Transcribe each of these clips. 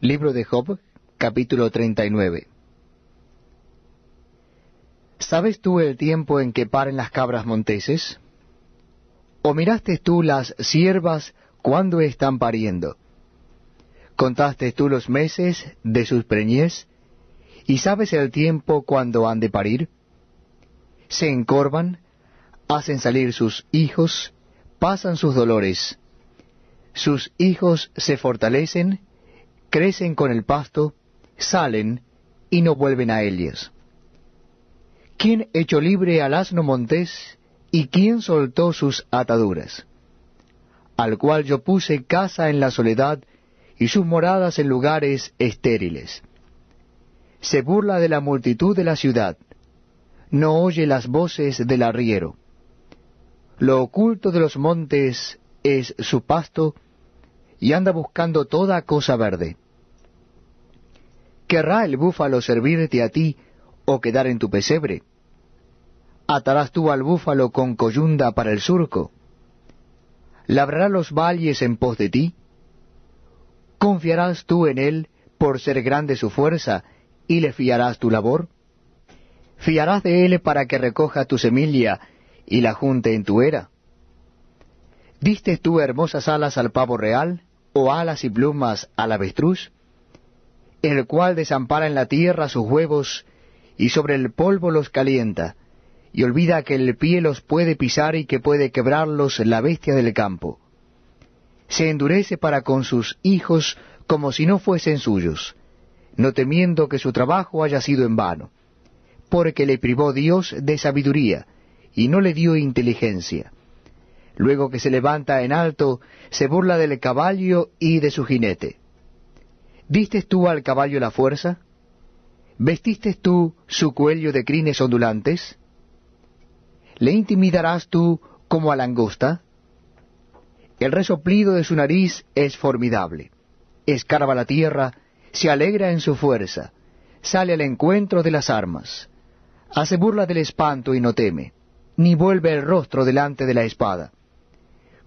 Libro de Job, capítulo 39. ¿Sabes tú el tiempo en que paren las cabras monteses? ¿O miraste tú las siervas cuando están pariendo? ¿Contaste tú los meses de sus preñez? ¿Y sabes el tiempo cuando han de parir? Se encorvan, hacen salir sus hijos, pasan sus dolores. Sus hijos se fortalecen, crecen con el pasto, salen y no vuelven a ellos. ¿Quién echó libre al asno montés y quién soltó sus ataduras? Al cual yo puse casa en la soledad y sus moradas en lugares estériles. Se burla de la multitud de la ciudad, no oye las voces del arriero. Lo oculto de los montes es su pasto, y anda buscando toda cosa verde. ¿Querrá el búfalo servirte a ti o quedar en tu pesebre? ¿Atarás tú al búfalo con coyunda para el surco? ¿Labrará los valles en pos de ti? ¿Confiarás tú en él por ser grande su fuerza y le fiarás tu labor? ¿Fiarás de él para que recoja tu semilla y la junte en tu era? ¿Diste tú hermosas alas al pavo real? o alas y plumas al avestruz? El cual desampara en la tierra sus huevos y sobre el polvo los calienta, y olvida que el pie los puede pisar y que puede quebrarlos la bestia del campo. Se endurece para con sus hijos como si no fuesen suyos, no temiendo que su trabajo haya sido en vano, porque le privó Dios de sabiduría y no le dio inteligencia Luego que se levanta en alto, se burla del caballo y de su jinete. ¿Distes tú al caballo la fuerza? ¿Vestiste tú su cuello de crines ondulantes? ¿Le intimidarás tú como a langosta? El resoplido de su nariz es formidable. Escarba la tierra, se alegra en su fuerza, sale al encuentro de las armas. Hace burla del espanto y no teme, ni vuelve el rostro delante de la espada.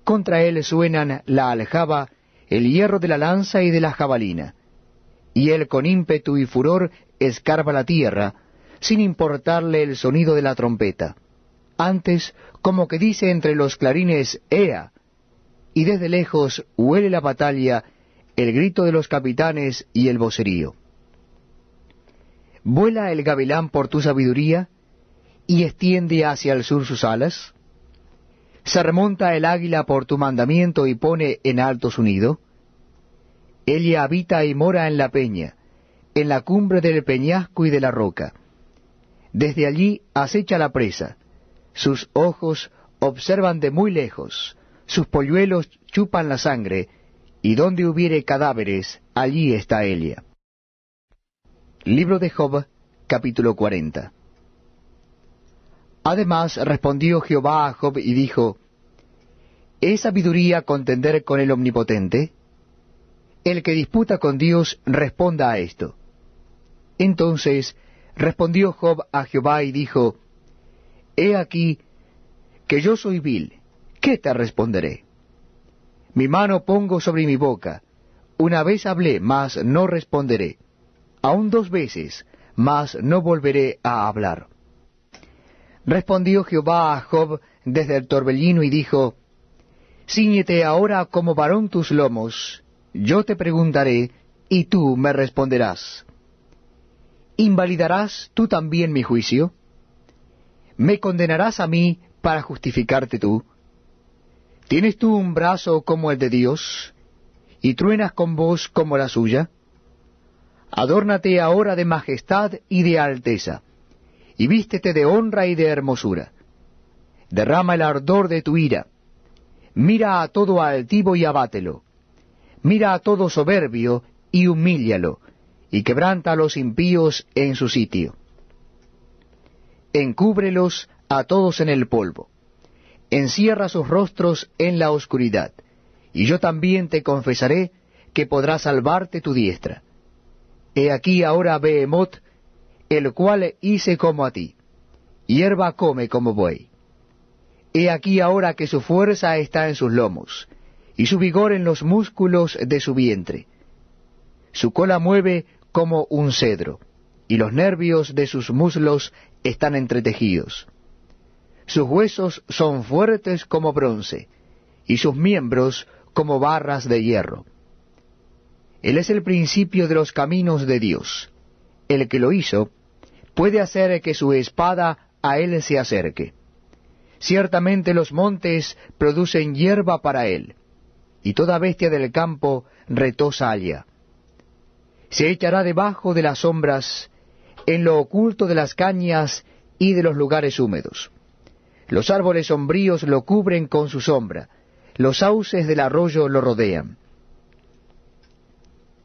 Contra él suenan la aljaba, el hierro de la lanza y de la jabalina. Y él con ímpetu y furor escarba la tierra, sin importarle el sonido de la trompeta. Antes, como que dice entre los clarines, ¡Ea! Y desde lejos huele la batalla, el grito de los capitanes y el vocerío. Vuela el gavilán por tu sabiduría, y extiende hacia el sur sus alas, ¿Se remonta el águila por tu mandamiento y pone en alto su nido? Ella habita y mora en la peña, en la cumbre del peñasco y de la roca. Desde allí acecha la presa. Sus ojos observan de muy lejos, sus polluelos chupan la sangre, y donde hubiere cadáveres, allí está Elia. Libro de Job, capítulo 40. Además respondió Jehová a Job y dijo, ¿Es sabiduría contender con el Omnipotente? El que disputa con Dios responda a esto. Entonces respondió Job a Jehová y dijo, He aquí que yo soy vil, ¿qué te responderé? Mi mano pongo sobre mi boca, una vez hablé, mas no responderé, Aún dos veces, mas no volveré a hablar. Respondió Jehová a Job desde el torbellino y dijo, Cíñete ahora como varón tus lomos, yo te preguntaré, y tú me responderás. ¿Invalidarás tú también mi juicio? ¿Me condenarás a mí para justificarte tú? ¿Tienes tú un brazo como el de Dios, y truenas con voz como la suya? Adórnate ahora de majestad y de alteza y vístete de honra y de hermosura. Derrama el ardor de tu ira. Mira a todo altivo y abátelo. Mira a todo soberbio y humíllalo, y quebranta a los impíos en su sitio. Encúbrelos a todos en el polvo. Encierra sus rostros en la oscuridad, y yo también te confesaré que podrá salvarte tu diestra. He aquí ahora Behemoth el cual hice como a ti. Hierba come como buey. He aquí ahora que su fuerza está en sus lomos, y su vigor en los músculos de su vientre. Su cola mueve como un cedro, y los nervios de sus muslos están entretejidos. Sus huesos son fuertes como bronce, y sus miembros como barras de hierro. Él es el principio de los caminos de Dios. El que lo hizo puede hacer que su espada a él se acerque. Ciertamente los montes producen hierba para él, y toda bestia del campo retosa allá. Se echará debajo de las sombras, en lo oculto de las cañas y de los lugares húmedos. Los árboles sombríos lo cubren con su sombra, los sauces del arroyo lo rodean.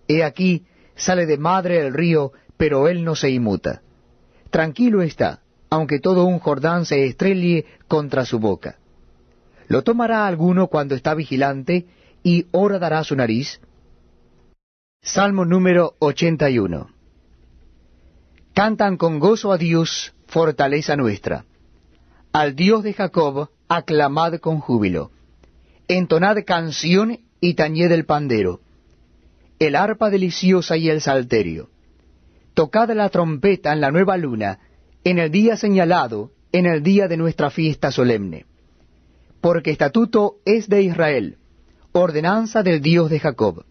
He aquí, sale de madre el río, pero él no se inmuta tranquilo está, aunque todo un Jordán se estrelle contra su boca. Lo tomará alguno cuando está vigilante, y ora dará su nariz. Salmo número 81. Cantan con gozo a Dios, fortaleza nuestra. Al Dios de Jacob, aclamad con júbilo. Entonad canción y tañed el pandero, el arpa deliciosa y el salterio. Tocad la trompeta en la nueva luna, en el día señalado, en el día de nuestra fiesta solemne. Porque estatuto es de Israel, ordenanza del Dios de Jacob.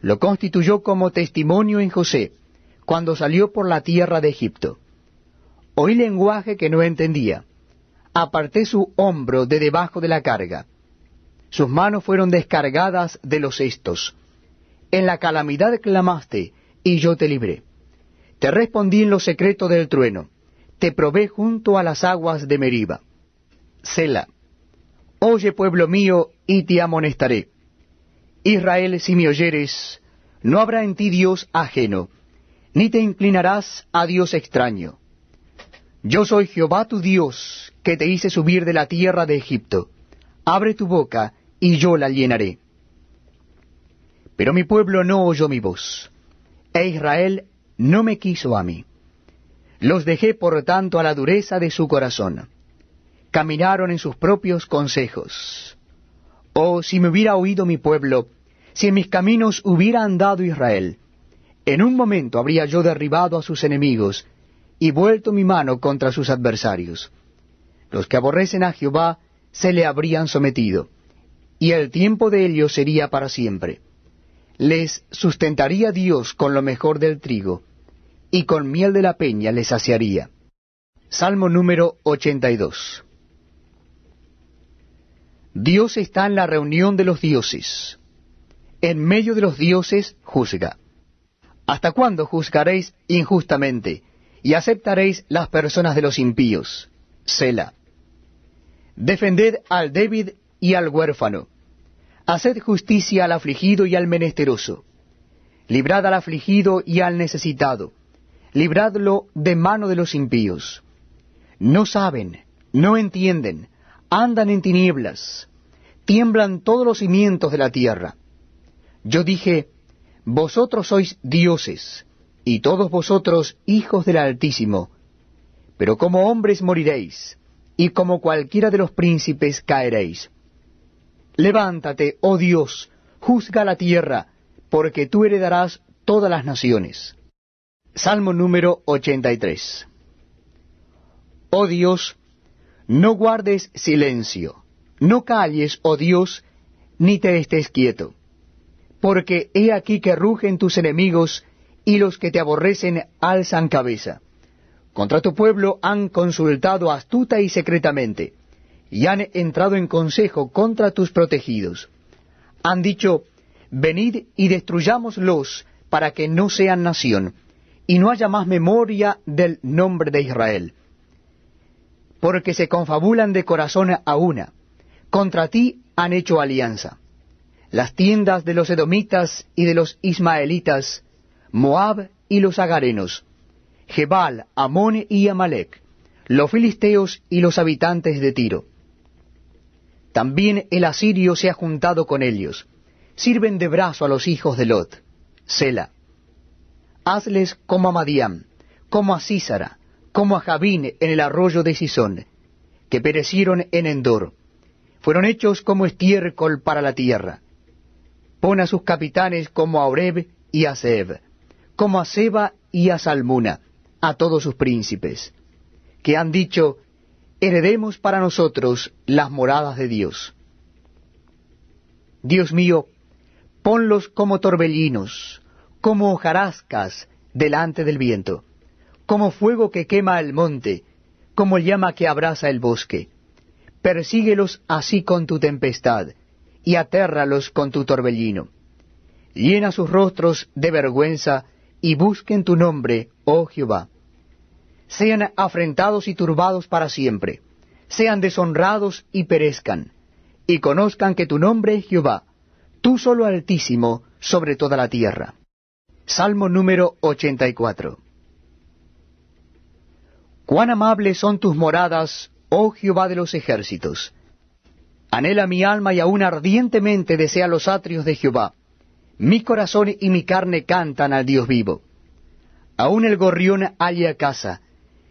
Lo constituyó como testimonio en José, cuando salió por la tierra de Egipto. Oí lenguaje que no entendía. Aparté su hombro de debajo de la carga. Sus manos fueron descargadas de los cestos. En la calamidad clamaste, y yo te libré. Te respondí en lo secreto del trueno. Te probé junto a las aguas de Meriba. Sela. Oye, pueblo mío, y te amonestaré. Israel, si me oyeres, no habrá en ti Dios ajeno, ni te inclinarás a Dios extraño. Yo soy Jehová tu Dios, que te hice subir de la tierra de Egipto. Abre tu boca, y yo la llenaré. Pero mi pueblo no oyó mi voz, e Israel no me quiso a mí. Los dejé, por tanto, a la dureza de su corazón. Caminaron en sus propios consejos. Oh, si me hubiera oído mi pueblo, si en mis caminos hubiera andado Israel, en un momento habría yo derribado a sus enemigos y vuelto mi mano contra sus adversarios. Los que aborrecen a Jehová se le habrían sometido, y el tiempo de ellos sería para siempre. Les sustentaría Dios con lo mejor del trigo y con miel de la peña les saciaría. Salmo número 82. Dios está en la reunión de los dioses. En medio de los dioses juzga. ¿Hasta cuándo juzgaréis injustamente y aceptaréis las personas de los impíos? Sela. Defended al débil y al huérfano. Haced justicia al afligido y al menesteroso. Librad al afligido y al necesitado libradlo de mano de los impíos. No saben, no entienden, andan en tinieblas, tiemblan todos los cimientos de la tierra. Yo dije, Vosotros sois dioses, y todos vosotros hijos del Altísimo, pero como hombres moriréis, y como cualquiera de los príncipes caeréis. Levántate, oh Dios, juzga la tierra, porque tú heredarás todas las naciones. Salmo número 83. Oh Dios, no guardes silencio, no calles, oh Dios, ni te estés quieto, porque he aquí que rugen tus enemigos y los que te aborrecen alzan cabeza. Contra tu pueblo han consultado astuta y secretamente, y han entrado en consejo contra tus protegidos. Han dicho, venid y destruyámoslos para que no sean nación y no haya más memoria del nombre de Israel. Porque se confabulan de corazón a una, contra ti han hecho alianza. Las tiendas de los edomitas y de los ismaelitas, Moab y los agarenos, Jebal, Amón y Amalek, los filisteos y los habitantes de Tiro. También el asirio se ha juntado con ellos, sirven de brazo a los hijos de Lot, Sela hazles como a Madián, como a Císara, como a Jabín en el arroyo de Sisón, que perecieron en Endor. Fueron hechos como estiércol para la tierra. Pon a sus capitanes como a Oreb y a Seb, como a Seba y a Salmuna, a todos sus príncipes, que han dicho, heredemos para nosotros las moradas de Dios. Dios mío, ponlos como torbellinos, como hojarascas delante del viento, como fuego que quema el monte, como llama que abraza el bosque. Persíguelos así con tu tempestad, y atérralos con tu torbellino. Llena sus rostros de vergüenza, y busquen tu nombre, oh Jehová. Sean afrentados y turbados para siempre, sean deshonrados y perezcan, y conozcan que tu nombre es Jehová, tú solo altísimo sobre toda la tierra. Salmo número 84. Cuán amables son tus moradas, oh Jehová de los ejércitos. Anhela mi alma y aún ardientemente desea los atrios de Jehová. Mi corazón y mi carne cantan al Dios vivo. Aún el gorrión halla casa,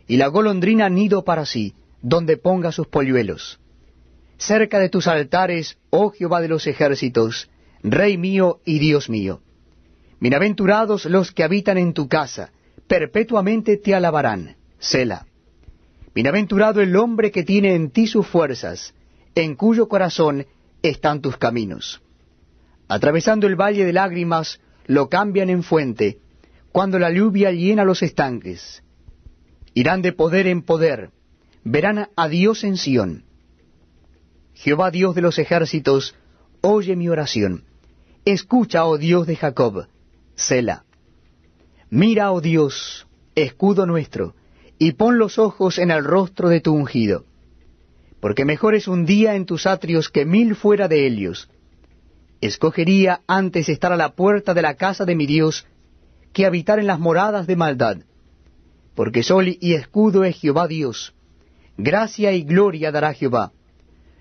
y la golondrina nido para sí, donde ponga sus polluelos. Cerca de tus altares, oh Jehová de los ejércitos, Rey mío y Dios mío. Bienaventurados los que habitan en tu casa, perpetuamente te alabarán. Sela. Bienaventurado el hombre que tiene en ti sus fuerzas, en cuyo corazón están tus caminos. Atravesando el valle de lágrimas, lo cambian en fuente, cuando la lluvia llena los estanques. Irán de poder en poder, verán a Dios en Sión. Jehová Dios de los ejércitos, oye mi oración. Escucha, oh Dios de Jacob Sela. Mira, oh Dios, escudo nuestro, y pon los ojos en el rostro de tu ungido, porque mejor es un día en tus atrios que mil fuera de ellos. Escogería antes estar a la puerta de la casa de mi Dios que habitar en las moradas de maldad, porque sol y escudo es Jehová Dios. Gracia y gloria dará Jehová.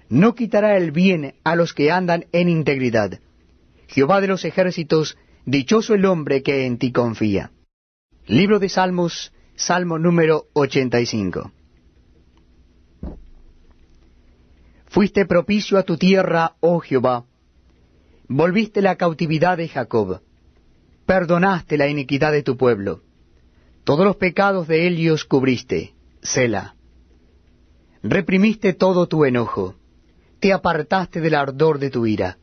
No quitará el bien a los que andan en integridad. Jehová de los ejércitos Dichoso el hombre que en ti confía. Libro de Salmos, Salmo número 85. Fuiste propicio a tu tierra, oh Jehová. Volviste la cautividad de Jacob. Perdonaste la iniquidad de tu pueblo. Todos los pecados de ellos cubriste. Sela. Reprimiste todo tu enojo. Te apartaste del ardor de tu ira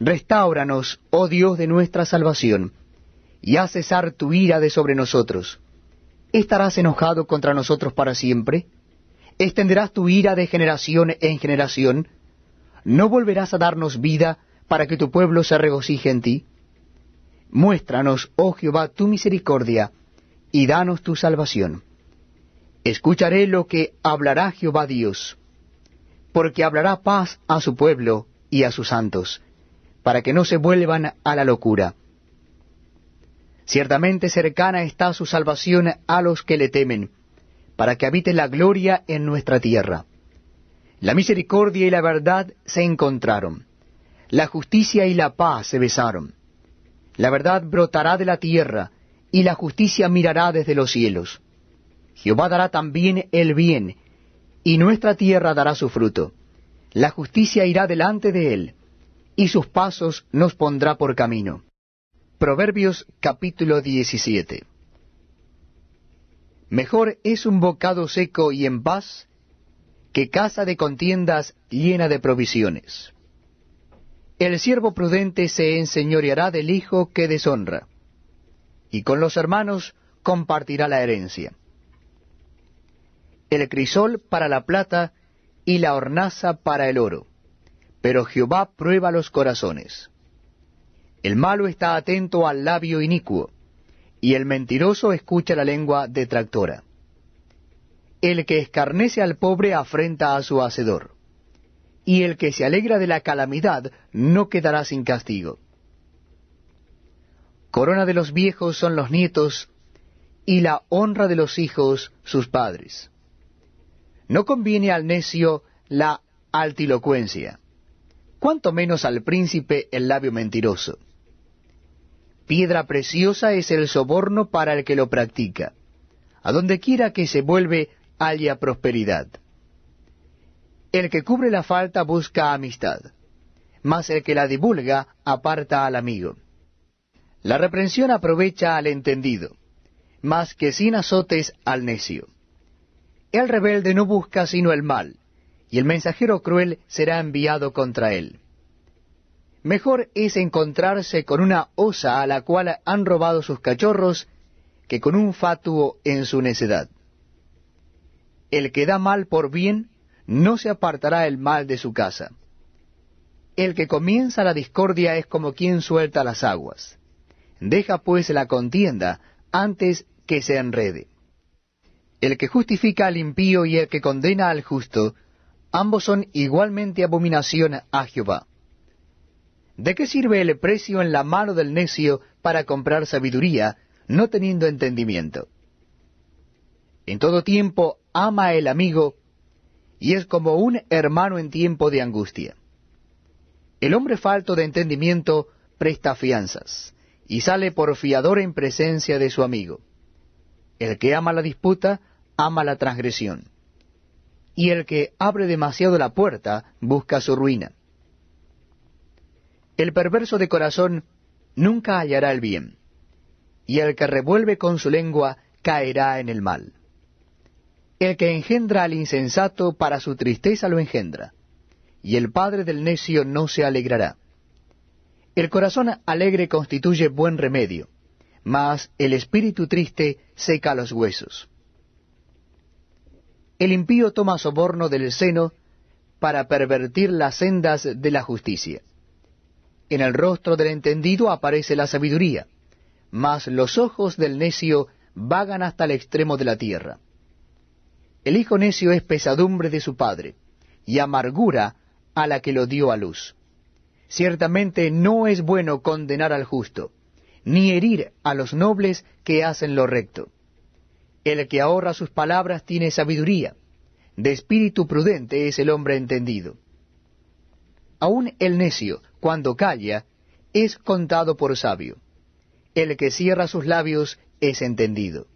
Restáuranos, oh Dios de nuestra salvación, y haz cesar tu ira de sobre nosotros. ¿Estarás enojado contra nosotros para siempre? ¿Extenderás tu ira de generación en generación? ¿No volverás a darnos vida para que tu pueblo se regocije en ti? Muéstranos, oh Jehová, tu misericordia, y danos tu salvación. Escucharé lo que hablará Jehová Dios, porque hablará paz a su pueblo y a sus santos para que no se vuelvan a la locura. Ciertamente cercana está su salvación a los que le temen, para que habite la gloria en nuestra tierra. La misericordia y la verdad se encontraron, la justicia y la paz se besaron. La verdad brotará de la tierra, y la justicia mirará desde los cielos. Jehová dará también el bien, y nuestra tierra dará su fruto. La justicia irá delante de él, y sus pasos nos pondrá por camino. Proverbios capítulo 17. Mejor es un bocado seco y en paz que casa de contiendas llena de provisiones. El siervo prudente se enseñoreará del hijo que deshonra, y con los hermanos compartirá la herencia. El crisol para la plata y la hornaza para el oro pero Jehová prueba los corazones. El malo está atento al labio inicuo, y el mentiroso escucha la lengua detractora. El que escarnece al pobre afrenta a su hacedor, y el que se alegra de la calamidad no quedará sin castigo. Corona de los viejos son los nietos, y la honra de los hijos sus padres. No conviene al necio la altilocuencia, cuanto menos al príncipe el labio mentiroso. Piedra preciosa es el soborno para el que lo practica. A donde quiera que se vuelve, halla prosperidad. El que cubre la falta busca amistad, mas el que la divulga aparta al amigo. La reprensión aprovecha al entendido, Más que sin azotes al necio. El rebelde no busca sino el mal, y el mensajero cruel será enviado contra él. Mejor es encontrarse con una osa a la cual han robado sus cachorros que con un fatuo en su necedad. El que da mal por bien, no se apartará el mal de su casa. El que comienza la discordia es como quien suelta las aguas. Deja pues la contienda antes que se enrede. El que justifica al impío y el que condena al justo, ambos son igualmente abominación a Jehová. ¿De qué sirve el precio en la mano del necio para comprar sabiduría, no teniendo entendimiento? En todo tiempo ama el amigo, y es como un hermano en tiempo de angustia. El hombre falto de entendimiento presta fianzas, y sale por fiador en presencia de su amigo. El que ama la disputa, ama la transgresión y el que abre demasiado la puerta busca su ruina. El perverso de corazón nunca hallará el bien, y el que revuelve con su lengua caerá en el mal. El que engendra al insensato para su tristeza lo engendra, y el padre del necio no se alegrará. El corazón alegre constituye buen remedio, mas el espíritu triste seca los huesos. El impío toma soborno del seno para pervertir las sendas de la justicia. En el rostro del entendido aparece la sabiduría, mas los ojos del necio vagan hasta el extremo de la tierra. El hijo necio es pesadumbre de su padre, y amargura a la que lo dio a luz. Ciertamente no es bueno condenar al justo, ni herir a los nobles que hacen lo recto. El que ahorra sus palabras tiene sabiduría. De espíritu prudente es el hombre entendido. Aún el necio, cuando calla, es contado por sabio. El que cierra sus labios es entendido.